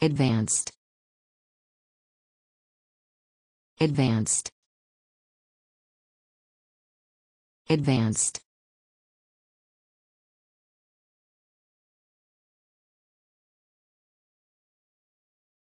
Advanced. Advanced. Advanced.